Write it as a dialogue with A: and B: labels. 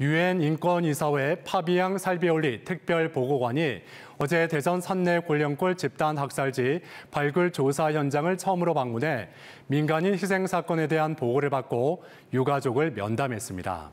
A: 유엔 인권이사회 파비앙 살비올리 특별보고관이 어제 대전 산내 골령골 집단 학살지 발굴 조사 현장을 처음으로 방문해 민간인 희생 사건에 대한 보고를 받고 유가족을 면담했습니다.